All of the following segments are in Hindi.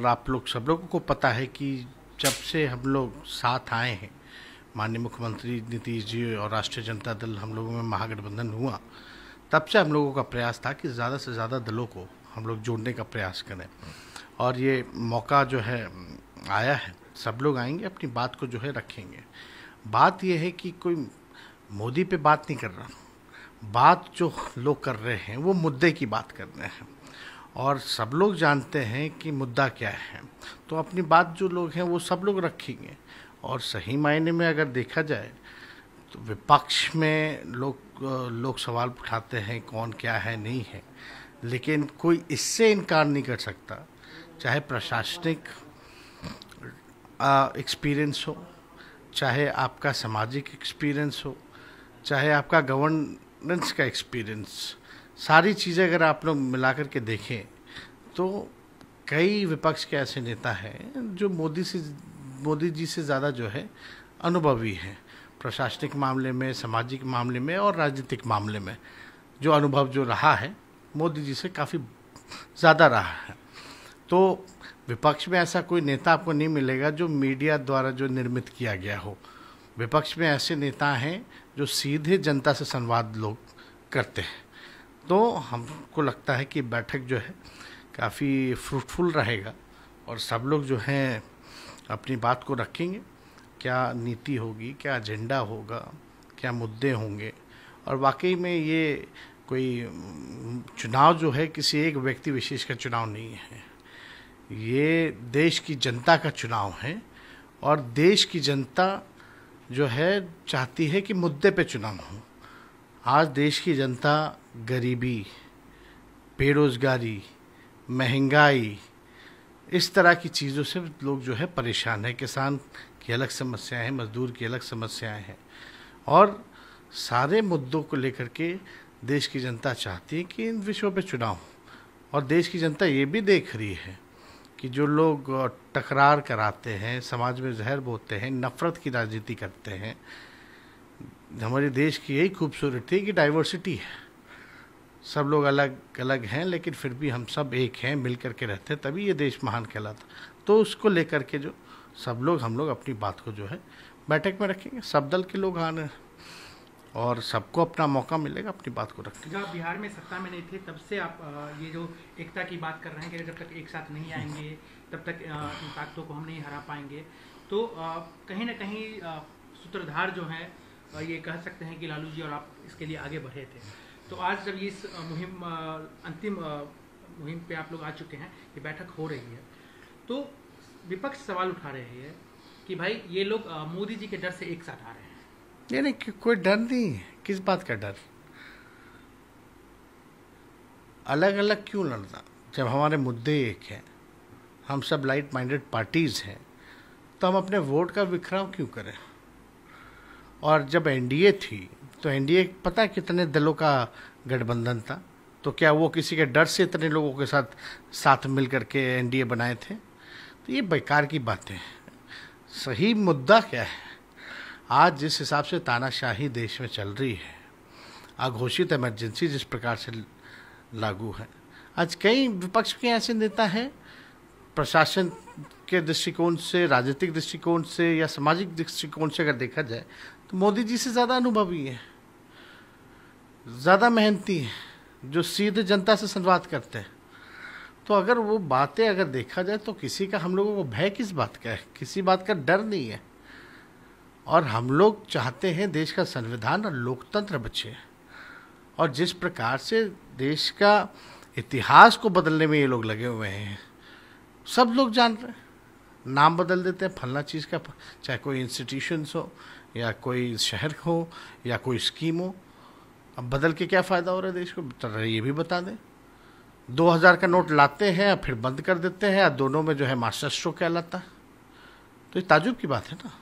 और आप लोग सब लोगों को पता है कि जब से हम लोग साथ आए हैं माननीय मुख्यमंत्री नीतीश जी और राष्ट्रीय जनता दल हम लोगों में महागठबंधन हुआ तब से हम लोगों का प्रयास था कि ज़्यादा से ज़्यादा दलों को हम लोग जोड़ने का प्रयास करें और ये मौका जो है आया है सब लोग आएंगे अपनी बात को जो है रखेंगे बात यह है कि कोई मोदी पे बात नहीं कर रहा बात जो लोग कर रहे हैं वो मुद्दे की बात कर रहे हैं और सब लोग जानते हैं कि मुद्दा क्या है तो अपनी बात जो लोग हैं वो सब लोग रखेंगे और सही मायने में अगर देखा जाए तो विपक्ष में लोग लोग सवाल उठाते हैं कौन क्या है नहीं है लेकिन कोई इससे इनकार नहीं कर सकता चाहे प्रशासनिक एक्सपीरियंस हो चाहे आपका सामाजिक एक्सपीरियंस हो चाहे आपका गवर्नेंस का एक्सपीरियंस सारी चीज़ें अगर आप लोग मिला कर के देखें तो कई विपक्ष के ऐसे नेता हैं जो मोदी से मोदी जी से ज़्यादा जो है अनुभवी हैं प्रशासनिक मामले में सामाजिक मामले में और राजनीतिक मामले में जो अनुभव जो रहा है मोदी जी से काफ़ी ज़्यादा रहा है तो विपक्ष में ऐसा कोई नेता आपको नहीं मिलेगा जो मीडिया द्वारा जो निर्मित किया गया हो विपक्ष में ऐसे नेता हैं जो सीधे जनता से संवाद लोग करते हैं तो हमको लगता है कि बैठक जो है काफ़ी फ्रूटफुल रहेगा और सब लोग जो हैं अपनी बात को रखेंगे क्या नीति होगी क्या एजेंडा होगा क्या मुद्दे होंगे और वाकई में ये कोई चुनाव जो है किसी एक व्यक्ति विशेष का चुनाव नहीं है ये देश की जनता का चुनाव है और देश की जनता जो है चाहती है कि मुद्दे पे चुनाव हो आज देश की जनता गरीबी बेरोज़गारी महंगाई इस तरह की चीज़ों से लोग जो है परेशान है किसान की अलग समस्याएं हैं मज़दूर की अलग समस्याएं हैं और सारे मुद्दों को लेकर के देश की जनता चाहती है कि इन विषयों पर चुनाव और देश की जनता ये भी देख रही है कि जो लोग टकरार कराते हैं समाज में जहर बोते हैं नफ़रत की राजनीति करते हैं हमारे देश की यही खूबसूरती है कि डाइवर्सिटी है सब लोग अलग अलग हैं लेकिन फिर भी हम सब एक हैं मिल कर के रहते हैं तभी ये देश महान कहलाता तो उसको लेकर के जो सब लोग हम लोग अपनी बात को जो है बैठक में रखेंगे सब दल के लोग आने और सबको अपना मौका मिलेगा अपनी बात को रखने जब बिहार में सत्ता में नहीं थे तब से आप ये जो एकता की बात कर रहे हैं कि जब तक एक साथ नहीं आएंगे तब तक इन ताकतों को हम नहीं हरा पाएंगे तो कहीं ना कहीं सूत्रधार जो है तो ये कह सकते हैं कि लालू जी और आप इसके लिए आगे बढ़े थे तो आज जब इस मुहिम अंतिम मुहिम पे आप लोग आ चुके हैं ये बैठक हो रही है तो विपक्ष सवाल उठा रहे हैं कि भाई ये लोग मोदी जी के डर से एक साथ आ रहे हैं नहीं नहीं कोई डर नहीं है किस बात का डर अलग अलग क्यों लड़ना जब हमारे मुद्दे एक हैं हम सब लाइट माइंडेड पार्टीज़ हैं तो हम अपने वोट का विखराव क्यों करें और जब एनडीए थी तो एनडीए पता कितने दलों का गठबंधन था तो क्या वो किसी के डर से इतने लोगों के साथ साथ मिल करके एनडीए बनाए थे तो ये बेकार की बातें हैं सही मुद्दा क्या है आज जिस हिसाब से तानाशाही देश में चल रही है अघोषित इमरजेंसी जिस प्रकार से लागू है आज कई विपक्ष के ऐसे नेता हैं प्रशासन के दृष्टिकोण से राजनीतिक दृष्टिकोण से या सामाजिक दृष्टिकोण से अगर देखा जाए तो मोदी जी से ज़्यादा अनुभवी है ज़्यादा मेहनती है जो सीधे जनता से संवाद करते हैं तो अगर वो बातें अगर देखा जाए तो किसी का हम लोगों को भय किस बात का है किसी बात का डर नहीं है और हम लोग चाहते हैं देश का संविधान और लोकतंत्र बचे और जिस प्रकार से देश का इतिहास को बदलने में ये लोग लगे हुए हैं सब लोग जान रहे हैं नाम बदल देते हैं फलना चीज़ का चाहे कोई इंस्टीट्यूशंस हो या कोई शहर हो या कोई स्कीम हो अब बदल के क्या फ़ायदा हो रहा है देश को तो ये भी बता दें दो हज़ार का नोट लाते हैं या फिर बंद कर देते हैं या दोनों में जो है मास्टर स्ट्रोक कहलाता है तो ये ताजुब की बात है ना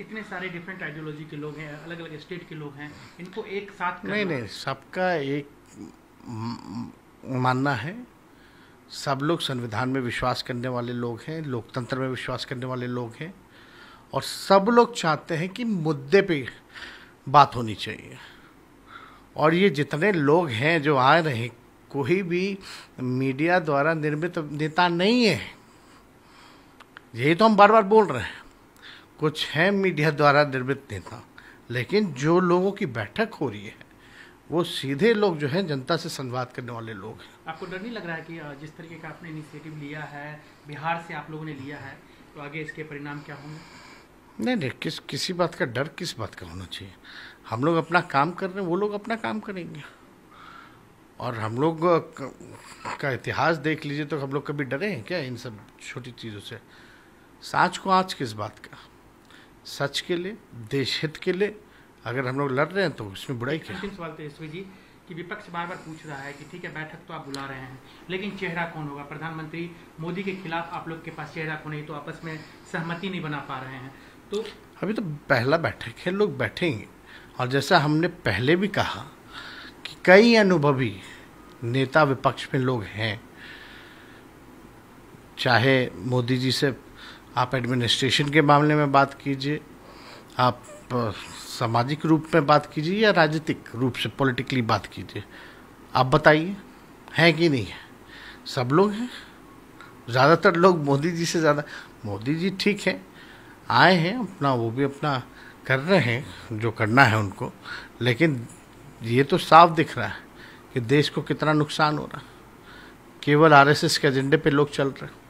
इतने सारे डिफरेंट आइडियोलॉजी के लोग हैं अलग अलग स्टेट के लोग हैं इनको एक साथ नहीं नहीं सबका एक मानना है सब लोग संविधान में विश्वास करने वाले लोग हैं लोकतंत्र में विश्वास करने वाले लोग हैं और सब लोग चाहते हैं कि मुद्दे पे बात होनी चाहिए और ये जितने लोग हैं जो आ रहे हैं कोई भी मीडिया द्वारा निर्मित नेता नहीं है यही तो हम बार बार बोल रहे हैं कुछ हैं मीडिया द्वारा निर्मित नेता लेकिन जो लोगों की बैठक हो रही है वो सीधे लोग जो हैं जनता से संवाद करने वाले लोग हैं आपको डर नहीं लग रहा है कि जिस तरीके का आपने इनिशिएटिव लिया है बिहार से आप लोगों ने लिया है तो आगे इसके परिणाम क्या होंगे नहीं नहीं किस किसी बात का डर किस बात का होना चाहिए हम लोग अपना काम कर रहे हैं वो लोग अपना काम करेंगे और हम लोग का इतिहास देख लीजिए तो हम लोग कभी डरे हैं क्या इन सब छोटी चीज़ों से साँच को आज किस बात का सच के लिए देश हित के लिए अगर हम लोग लड़ रहे हैं तो उसमें बुराई क्या अंतिम सवाल तेजस्वी तो जी कि विपक्ष बार बार पूछ रहा है कि ठीक है बैठक तो आप बुला रहे हैं लेकिन चेहरा कौन होगा प्रधानमंत्री मोदी के खिलाफ आप लोग के पास चेहरा कौन है तो आपस में सहमति नहीं बना पा रहे हैं तो अभी तो पहला बैठक है लोग बैठेंगे और जैसा हमने पहले भी कहा कि कई अनुभवी नेता विपक्ष में लोग हैं चाहे मोदी जी से आप एडमिनिस्ट्रेशन के मामले में बात कीजिए आप सामाजिक रूप में बात कीजिए या राजनीतिक रूप से पॉलिटिकली बात कीजिए आप बताइए हैं कि नहीं है सब लोग हैं ज़्यादातर लोग मोदी जी से ज़्यादा मोदी जी ठीक है आए हैं अपना वो भी अपना कर रहे हैं जो करना है उनको लेकिन ये तो साफ दिख रहा है कि देश को कितना नुकसान हो रहा है केवल आरएसएस के एजेंडे पे लोग चल रहे हैं